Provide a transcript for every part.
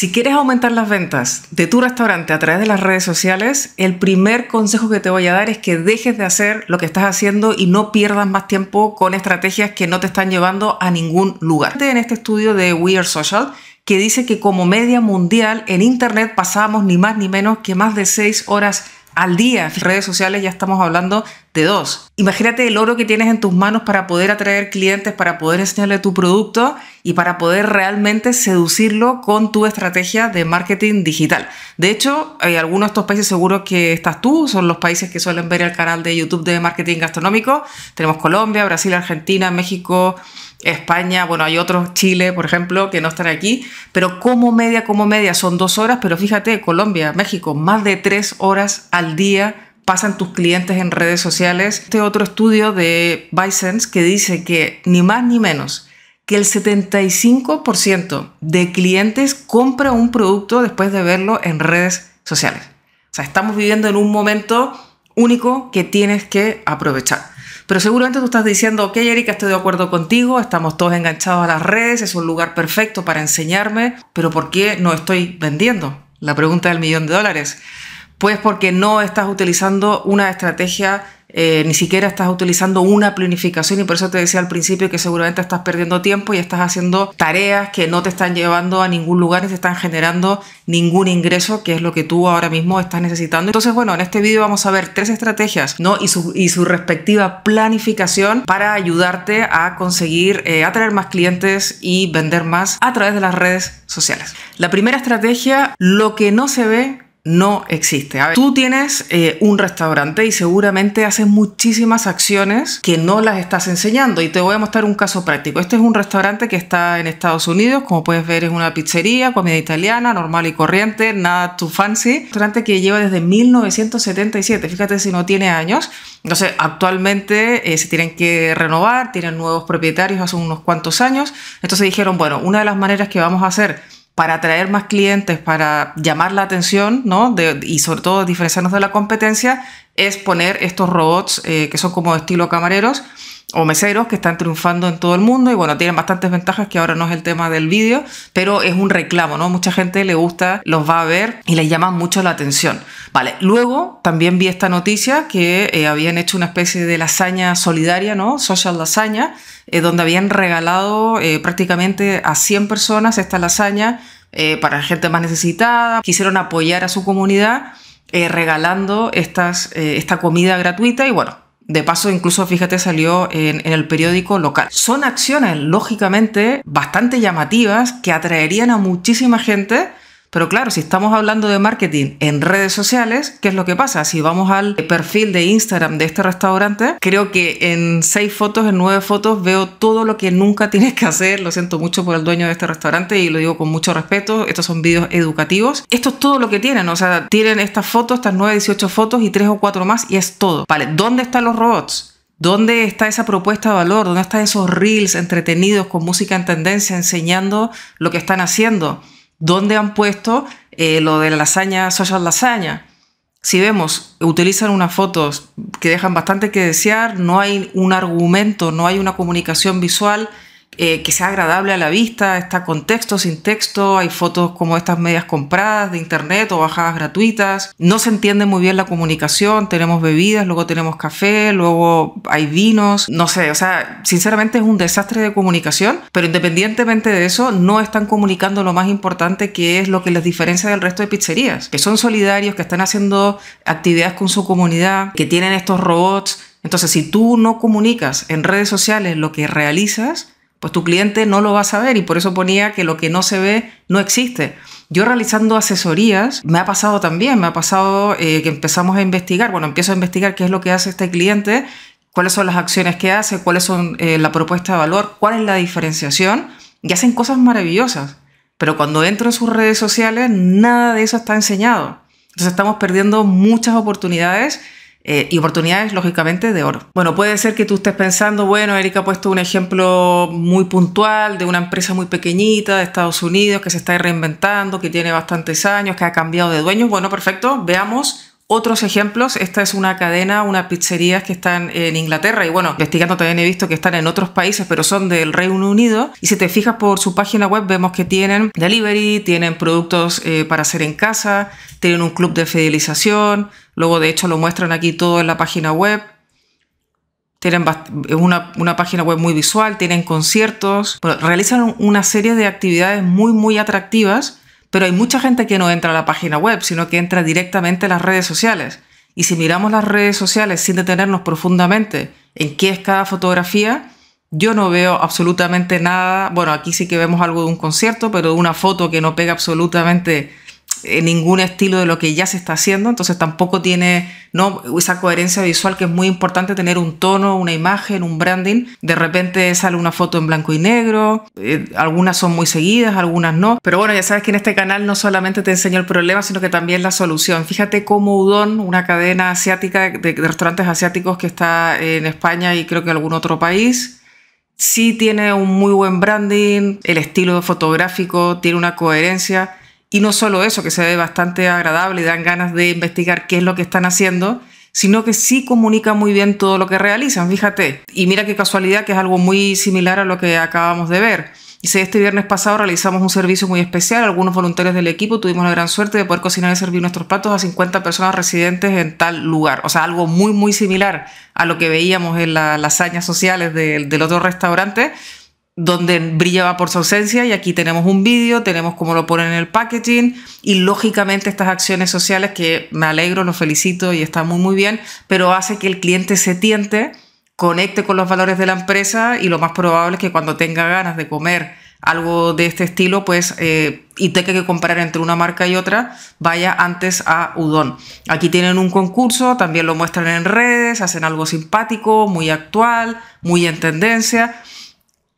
Si quieres aumentar las ventas de tu restaurante a través de las redes sociales, el primer consejo que te voy a dar es que dejes de hacer lo que estás haciendo y no pierdas más tiempo con estrategias que no te están llevando a ningún lugar. En este estudio de We Are Social, que dice que como media mundial en Internet pasamos ni más ni menos que más de 6 horas al día. En redes sociales ya estamos hablando de dos. Imagínate el oro que tienes en tus manos para poder atraer clientes, para poder enseñarle tu producto y para poder realmente seducirlo con tu estrategia de marketing digital. De hecho, hay algunos de estos países seguros que estás tú, son los países que suelen ver el canal de YouTube de marketing gastronómico. Tenemos Colombia, Brasil, Argentina, México, España, bueno, hay otros, Chile, por ejemplo, que no están aquí, pero como media, como media, son dos horas, pero fíjate, Colombia, México, más de tres horas al día pasan tus clientes en redes sociales. Este otro estudio de Bysense que dice que ni más ni menos que el 75% de clientes compra un producto después de verlo en redes sociales. O sea, estamos viviendo en un momento único que tienes que aprovechar. Pero seguramente tú estás diciendo, ok Erika, estoy de acuerdo contigo, estamos todos enganchados a las redes, es un lugar perfecto para enseñarme, pero ¿por qué no estoy vendiendo? La pregunta del millón de dólares. Pues porque no estás utilizando una estrategia eh, ni siquiera estás utilizando una planificación y por eso te decía al principio que seguramente estás perdiendo tiempo y estás haciendo tareas que no te están llevando a ningún lugar ni te están generando ningún ingreso, que es lo que tú ahora mismo estás necesitando. Entonces, bueno, en este vídeo vamos a ver tres estrategias ¿no? y, su, y su respectiva planificación para ayudarte a conseguir eh, atraer más clientes y vender más a través de las redes sociales. La primera estrategia, lo que no se ve no existe. tú tienes eh, un restaurante y seguramente haces muchísimas acciones que no las estás enseñando. Y te voy a mostrar un caso práctico. Este es un restaurante que está en Estados Unidos. Como puedes ver, es una pizzería, comida italiana, normal y corriente, nada too fancy. Un restaurante que lleva desde 1977. Fíjate si no tiene años. Entonces, actualmente eh, se tienen que renovar, tienen nuevos propietarios hace unos cuantos años. Entonces dijeron, bueno, una de las maneras que vamos a hacer para atraer más clientes, para llamar la atención, ¿no? y sobre todo diferenciarnos de la competencia, es poner estos robots eh, que son como estilo camareros o meseros que están triunfando en todo el mundo y bueno, tienen bastantes ventajas que ahora no es el tema del vídeo, pero es un reclamo, ¿no? Mucha gente le gusta, los va a ver y les llama mucho la atención. Vale, luego también vi esta noticia que eh, habían hecho una especie de lasaña solidaria, ¿no? Social lasaña, eh, donde habían regalado eh, prácticamente a 100 personas esta lasaña eh, para la gente más necesitada. Quisieron apoyar a su comunidad regalando estas, esta comida gratuita y bueno, de paso, incluso fíjate, salió en, el periódico local. Son acciones, lógicamente, bastante llamativas que atraerían a muchísima gente pero claro, si estamos hablando de marketing en redes sociales, ¿qué es lo que pasa? Si vamos al perfil de Instagram de este restaurante, creo que en seis fotos, en nueve fotos, veo todo lo que nunca tienes que hacer. Lo siento mucho por el dueño de este restaurante y lo digo con mucho respeto. Estos son vídeos educativos. Esto es todo lo que tienen. O sea, tienen estas fotos, estas 9, 18 fotos y tres o cuatro más y es todo. Vale, ¿dónde están los robots? ¿Dónde está esa propuesta de valor? ¿Dónde están esos reels entretenidos con música en tendencia enseñando lo que están haciendo? dónde han puesto eh, lo de la lasaña, social lasaña. Si vemos, utilizan unas fotos que dejan bastante que desear, no hay un argumento, no hay una comunicación visual, eh, que sea agradable a la vista, está con texto, sin texto, hay fotos como estas medias compradas de internet o bajadas gratuitas, no se entiende muy bien la comunicación, tenemos bebidas, luego tenemos café, luego hay vinos, no sé, o sea, sinceramente es un desastre de comunicación, pero independientemente de eso, no están comunicando lo más importante que es lo que les diferencia del resto de pizzerías, que son solidarios, que están haciendo actividades con su comunidad, que tienen estos robots. Entonces, si tú no comunicas en redes sociales lo que realizas, pues tu cliente no lo va a saber y por eso ponía que lo que no se ve no existe. Yo realizando asesorías me ha pasado también, me ha pasado eh, que empezamos a investigar, bueno, empiezo a investigar qué es lo que hace este cliente, cuáles son las acciones que hace, cuáles son eh, la propuesta de valor, cuál es la diferenciación y hacen cosas maravillosas. Pero cuando entro en sus redes sociales, nada de eso está enseñado. Entonces estamos perdiendo muchas oportunidades eh, y oportunidades, lógicamente, de oro. Bueno, puede ser que tú estés pensando, bueno, Erika ha puesto un ejemplo muy puntual de una empresa muy pequeñita de Estados Unidos que se está reinventando, que tiene bastantes años, que ha cambiado de dueño. Bueno, perfecto, veamos otros ejemplos, esta es una cadena, una pizzería que están en Inglaterra y bueno, investigando también he visto que están en otros países, pero son del Reino Unido. Y si te fijas por su página web vemos que tienen delivery, tienen productos eh, para hacer en casa, tienen un club de fidelización, luego de hecho lo muestran aquí todo en la página web. Tienen una, una página web muy visual, tienen conciertos, realizan una serie de actividades muy, muy atractivas pero hay mucha gente que no entra a la página web, sino que entra directamente a las redes sociales. Y si miramos las redes sociales sin detenernos profundamente en qué es cada fotografía, yo no veo absolutamente nada. Bueno, aquí sí que vemos algo de un concierto, pero una foto que no pega absolutamente ...en eh, ningún estilo de lo que ya se está haciendo, entonces tampoco tiene ¿no? esa coherencia visual que es muy importante tener un tono, una imagen, un branding. De repente sale una foto en blanco y negro, eh, algunas son muy seguidas, algunas no. Pero bueno, ya sabes que en este canal no solamente te enseño el problema, sino que también la solución. Fíjate cómo Udon, una cadena asiática de, restaurantes asiáticos que está en España y creo que en algún otro país, sí tiene un muy buen branding, el estilo fotográfico tiene una coherencia y no solo eso, que se ve bastante agradable y dan ganas de investigar qué es lo que están haciendo, sino que sí comunica muy bien todo lo que realizan, fíjate. Y mira qué casualidad que es algo muy similar a lo que acabamos de ver. Dice, este viernes pasado realizamos un servicio muy especial, algunos voluntarios del equipo tuvimos la gran suerte de poder cocinar y servir nuestros platos a 50 personas residentes en tal lugar. O sea, algo muy, muy similar a lo que veíamos en las hazañas sociales de, del otro restaurante, donde brillaba por su ausencia y aquí tenemos un vídeo, tenemos cómo lo ponen en el packaging y lógicamente estas acciones sociales que me alegro, lo felicito y está muy muy bien, pero hace que el cliente se tiente, conecte con los valores de la empresa y lo más probable es que cuando tenga ganas de comer algo de este estilo, pues, eh, y tenga que comprar entre una marca y otra, vaya antes a Udon. Aquí tienen un concurso, también lo muestran en redes, hacen algo simpático, muy actual, muy en tendencia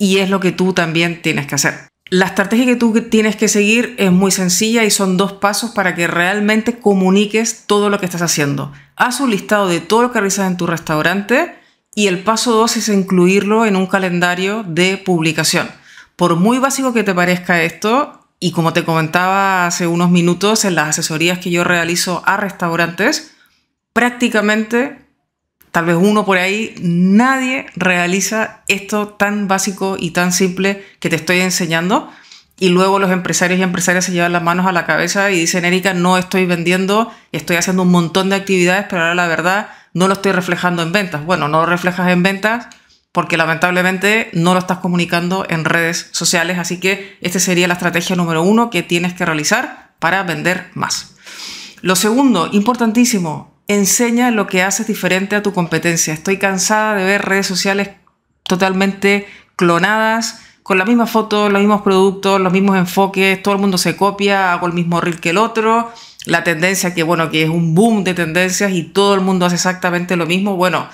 y es lo que tú también tienes que hacer. La estrategia que tú tienes que seguir es muy sencilla y son dos pasos para que realmente comuniques todo lo que estás haciendo. Haz un listado de todo lo que realizas en tu restaurante y el paso dos es incluirlo en un calendario de publicación. Por muy básico que te parezca esto, y como te comentaba hace unos minutos en las asesorías que yo realizo a restaurantes, prácticamente tal vez uno por ahí, nadie realiza esto tan básico y tan simple que te estoy enseñando. Y luego los empresarios y empresarias se llevan las manos a la cabeza y dicen, Erika, no estoy vendiendo, estoy haciendo un montón de actividades, pero ahora la verdad no lo estoy reflejando en ventas. Bueno, no lo reflejas en ventas porque lamentablemente no lo estás comunicando en redes sociales, así que esta sería la estrategia número uno que tienes que realizar para vender más. Lo segundo, importantísimo, enseña lo que haces diferente a tu competencia. Estoy cansada de ver redes sociales totalmente clonadas, con la misma foto, los mismos productos, los mismos enfoques, todo el mundo se copia, hago el mismo reel que el otro, la tendencia que bueno, que es un boom de tendencias y todo el mundo hace exactamente lo mismo. Bueno,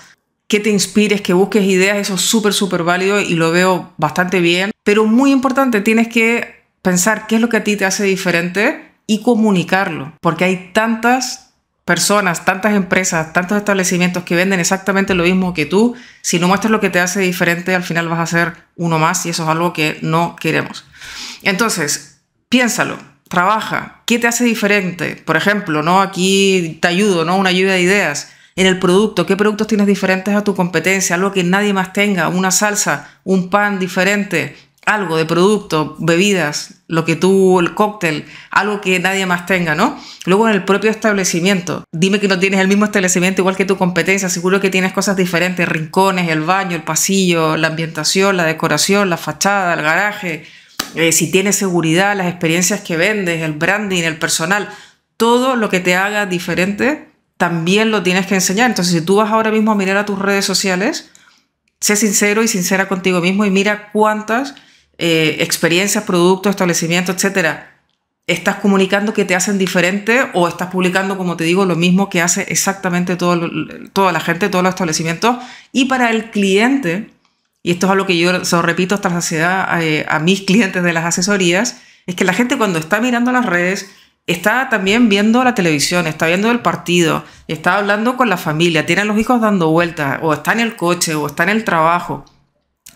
que te inspires, que busques ideas, eso es súper, súper válido y lo veo bastante bien. Pero muy importante, tienes que pensar qué es lo que a ti te hace diferente y comunicarlo, porque hay tantas personas, tantas empresas, tantos establecimientos que venden exactamente lo mismo que tú, si no muestras lo que te hace diferente, al final vas a ser uno más y eso es algo que no queremos. Entonces, piénsalo, trabaja, ¿qué te hace diferente? Por ejemplo, ¿no? Aquí te ayudo, ¿no? Una lluvia de ideas en el producto, qué productos tienes diferentes a tu competencia, algo que nadie más tenga, una salsa, un pan diferente, algo de producto, bebidas, lo que tú, el cóctel, algo que nadie más tenga, ¿no? Luego en el propio establecimiento, dime que no tienes el mismo establecimiento igual que tu competencia, seguro que tienes cosas diferentes, rincones, el baño, el pasillo, la ambientación, la decoración, la fachada, el garaje, eh, si tienes seguridad, las experiencias que vendes, el branding, el personal, todo lo que te haga diferente, también lo tienes que enseñar. Entonces, si tú vas ahora mismo a mirar a tus redes sociales, sé sincero y sincera contigo mismo y mira cuántas eh, experiencias, productos, establecimientos, etcétera, estás comunicando que te hacen diferente o estás publicando, como te digo, lo mismo que hace exactamente toda la gente, todos los establecimientos. Y para el cliente, y esto es algo que yo se lo repito hasta la saciedad eh, a, mis clientes de las asesorías, es que la gente cuando está mirando las redes, está también viendo la televisión, está viendo el partido, está hablando con la familia, ...tienen los hijos dando vueltas, o está en el coche, o está en el trabajo.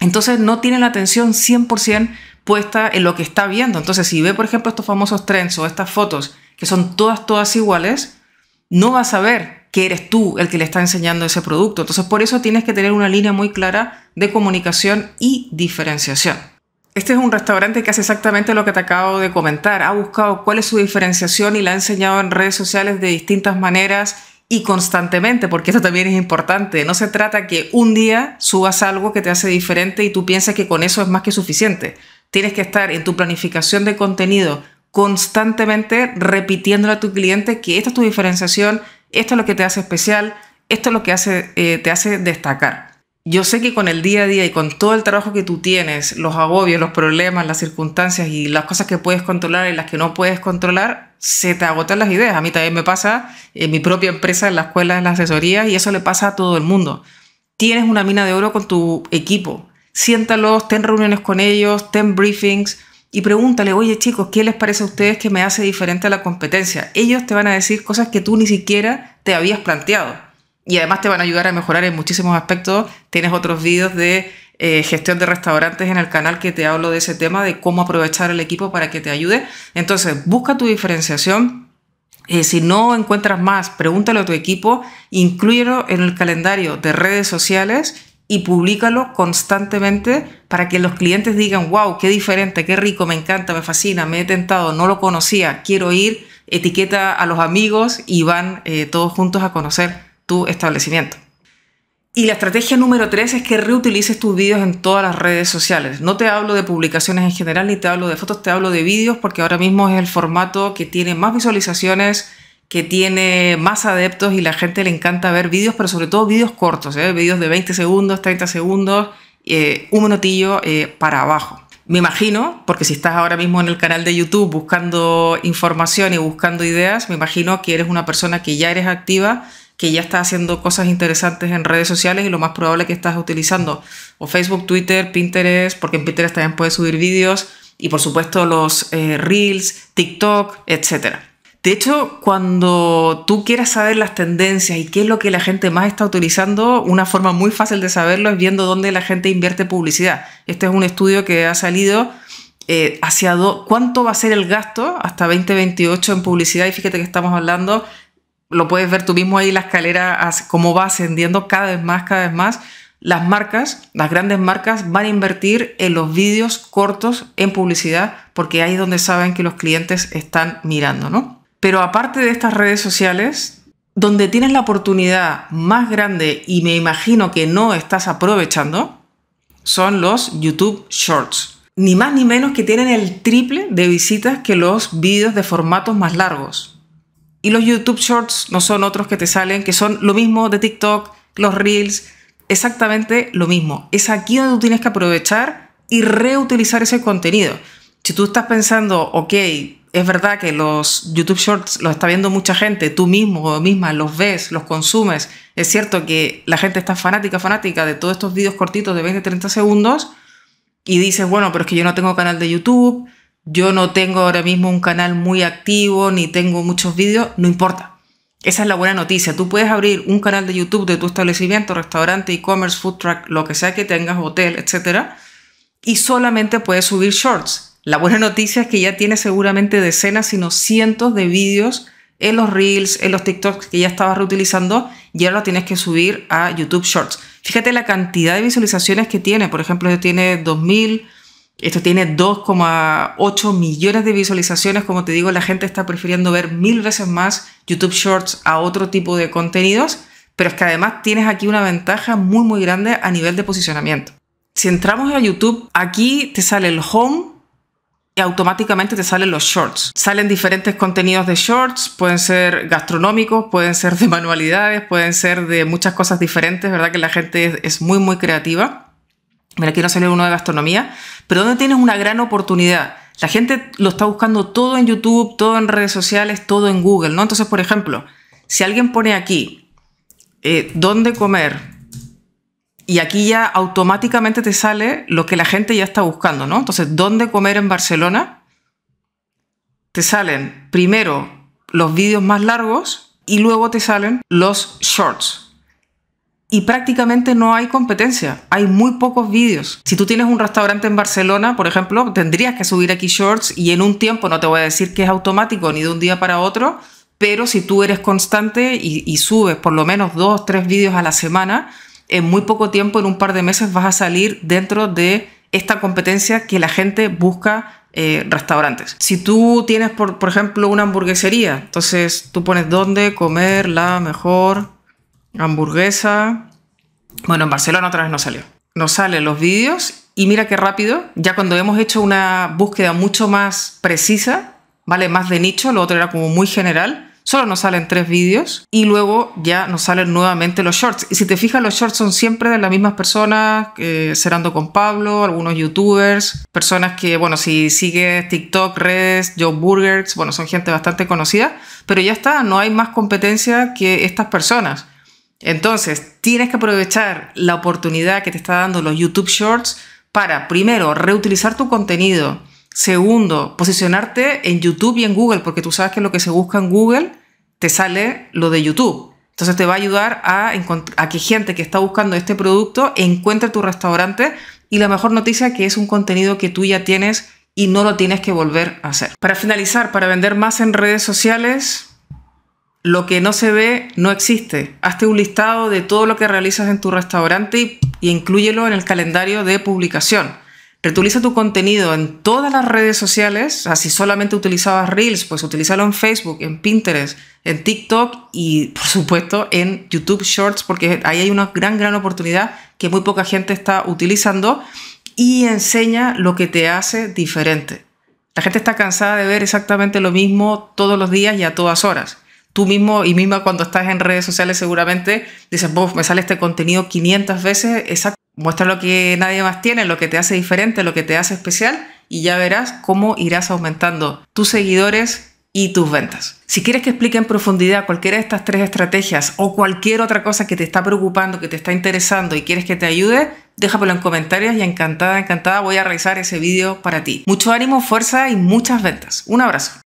Entonces no tiene la atención 100% puesta en lo que está viendo. Entonces si ve, por ejemplo, estos famosos trends o estas fotos que son todas, todas iguales, no va a saber que eres tú el que le está enseñando ese producto. Entonces por eso tienes que tener una línea muy clara de comunicación y diferenciación. Este es un restaurante que hace exactamente lo que te acabo de comentar. Ha buscado cuál es su diferenciación y la ha enseñado en redes sociales de distintas maneras y constantemente, porque esto también es importante. No se trata que un día subas algo que te hace diferente y tú pienses que con eso es más que suficiente. Tienes que estar en tu planificación de contenido constantemente repitiéndole a tu cliente que esta es tu diferenciación, esto es lo que te hace especial, esto es lo que hace, eh, te hace destacar yo sé que con el día a día y con todo el trabajo que tú tienes, los agobios, los problemas, las circunstancias y las cosas que puedes controlar y las que no puedes controlar, se te agotan las ideas. A mí también me pasa en mi propia empresa, en la escuela, en la asesoría, y eso le pasa a todo el mundo. Tienes una mina de oro con tu equipo. Siéntalos, ten reuniones con ellos, ten briefings y pregúntale, oye chicos, ¿qué les parece a ustedes que me hace diferente a la competencia? Ellos te van a decir cosas que tú ni siquiera te habías planteado y además te van a ayudar a mejorar en muchísimos aspectos. Tienes otros vídeos de eh, gestión de restaurantes en el canal que te hablo de ese tema, de cómo aprovechar el equipo para que te ayude. Entonces, busca tu diferenciación. Eh, si no encuentras más, pregúntale a tu equipo, incluyelo en el calendario de redes sociales y públicalo constantemente para que los clientes digan, wow, qué diferente, qué rico, me encanta, me fascina, me he tentado, no lo conocía, quiero ir, etiqueta a los amigos y van eh, todos juntos a conocer tu establecimiento. Y la estrategia número tres es que reutilices tus vídeos en todas las redes sociales. No te hablo de publicaciones en general ni te hablo de fotos, te hablo de vídeos porque ahora mismo es el formato que tiene más visualizaciones, que tiene más adeptos y la gente le encanta ver vídeos, pero sobre todo vídeos cortos, ¿eh? vídeos de 20 segundos, 30 segundos, eh, un minutillo eh, para abajo. Me imagino, porque si estás ahora mismo en el canal de YouTube buscando información y buscando ideas, me imagino que eres una persona que ya eres activa que ya estás haciendo cosas interesantes en redes sociales y lo más probable que estás utilizando o Facebook, Twitter, Pinterest, porque en Pinterest también puedes subir vídeos y por supuesto los eh, Reels, TikTok, etc. De hecho, cuando tú quieras saber las tendencias y qué es lo que la gente más está utilizando, una forma muy fácil de saberlo es viendo dónde la gente invierte publicidad. Este es un estudio que ha salido eh, hacia cuánto va a ser el gasto hasta 2028 en publicidad y fíjate que estamos hablando lo puedes ver tú mismo ahí la escalera, cómo va ascendiendo cada vez más, cada vez más. Las marcas, las grandes marcas, van a invertir en los vídeos cortos en publicidad porque ahí es donde saben que los clientes están mirando, ¿no? Pero aparte de estas redes sociales, donde tienes la oportunidad más grande y me imagino que no estás aprovechando, son los YouTube Shorts. Ni más ni menos que tienen el triple de visitas que los vídeos de formatos más largos. Y los YouTube Shorts no son otros que te salen, que son lo mismo de TikTok, los Reels, exactamente lo mismo. Es aquí donde tú tienes que aprovechar y reutilizar ese contenido. Si tú estás pensando, ok, es verdad que los YouTube Shorts los está viendo mucha gente, tú mismo o misma los ves, los consumes. Es cierto que la gente está fanática, fanática de todos estos vídeos cortitos de 20-30 segundos y dices, bueno, pero es que yo no tengo canal de YouTube, yo no tengo ahora mismo un canal muy activo ni tengo muchos vídeos, no importa. Esa es la buena noticia. Tú puedes abrir un canal de YouTube de tu establecimiento, restaurante, e-commerce, food truck, lo que sea que tengas, hotel, etcétera, y solamente puedes subir shorts. La buena noticia es que ya tienes seguramente decenas, sino cientos de vídeos en los Reels, en los TikToks que ya estabas reutilizando, ya lo tienes que subir a YouTube Shorts. Fíjate la cantidad de visualizaciones que tiene. Por ejemplo, tiene 2000 esto tiene 2,8 millones de visualizaciones. Como te digo, la gente está prefiriendo ver mil veces más YouTube Shorts a otro tipo de contenidos, pero es que además tienes aquí una ventaja muy, muy grande a nivel de posicionamiento. Si entramos a YouTube, aquí te sale el home y automáticamente te salen los shorts. Salen diferentes contenidos de shorts, pueden ser gastronómicos, pueden ser de manualidades, pueden ser de muchas cosas diferentes, ¿verdad? Que la gente es muy, muy creativa mira, quiero salir uno de gastronomía, pero donde tienes una gran oportunidad. La gente lo está buscando todo en YouTube, todo en redes sociales, todo en Google, ¿no? Entonces, por ejemplo, si alguien pone aquí eh, dónde comer y aquí ya automáticamente te sale lo que la gente ya está buscando, ¿no? Entonces, ¿dónde comer en Barcelona? Te salen primero los vídeos más largos y luego te salen los shorts y prácticamente no hay competencia. Hay muy pocos vídeos. Si tú tienes un restaurante en Barcelona, por ejemplo, tendrías que subir aquí shorts y en un tiempo, no te voy a decir que es automático ni de un día para otro, pero si tú eres constante y, subes por lo menos dos, o tres vídeos a la semana, en muy poco tiempo, en un par de meses, vas a salir dentro de esta competencia que la gente busca eh, restaurantes. Si tú tienes, por, por ejemplo, una hamburguesería, entonces tú pones dónde comer la mejor hamburguesa. Bueno, en Barcelona otra vez no salió. Nos salen los vídeos y mira qué rápido, ya cuando hemos hecho una búsqueda mucho más precisa, ¿vale? Más de nicho, lo otro era como muy general. Solo nos salen tres vídeos y luego ya nos salen nuevamente los shorts. Y si te fijas, los shorts son siempre de las mismas personas, que Cerando con Pablo, algunos youtubers, personas que, bueno, si sigues TikTok, redes, Joe Burgers, bueno, son gente bastante conocida, pero ya está, no hay más competencia que estas personas. Entonces, tienes que aprovechar la oportunidad que te está dando los YouTube Shorts para, primero, reutilizar tu contenido. Segundo, posicionarte en YouTube y en Google, porque tú sabes que lo que se busca en Google te sale lo de YouTube. Entonces te va a ayudar a, a que gente que está buscando este producto encuentre tu restaurante y la mejor noticia que es un contenido que tú ya tienes y no lo tienes que volver a hacer. Para finalizar, para vender más en redes sociales, lo que no se ve no existe. Hazte un listado de todo lo que realizas en tu restaurante y, incluyelo en el calendario de publicación. Reutiliza tu contenido en todas las redes sociales. así si solamente utilizabas Reels, pues utilízalo en Facebook, en Pinterest, en TikTok y, por supuesto, en YouTube Shorts, porque ahí hay una gran, gran oportunidad que muy poca gente está utilizando y enseña lo que te hace diferente. La gente está cansada de ver exactamente lo mismo todos los días y a todas horas tú mismo y misma cuando estás en redes sociales seguramente dices, me sale este contenido 500 veces, exacto, muestra lo que nadie más tiene, lo que te hace diferente, lo que te hace especial y ya verás cómo irás aumentando tus seguidores y tus ventas. Si quieres que explique en profundidad cualquiera de estas tres estrategias o cualquier otra cosa que te está preocupando, que te está interesando y quieres que te ayude, déjamelo en comentarios y encantada, encantada voy a realizar ese vídeo para ti. Mucho ánimo, fuerza y muchas ventas. Un abrazo.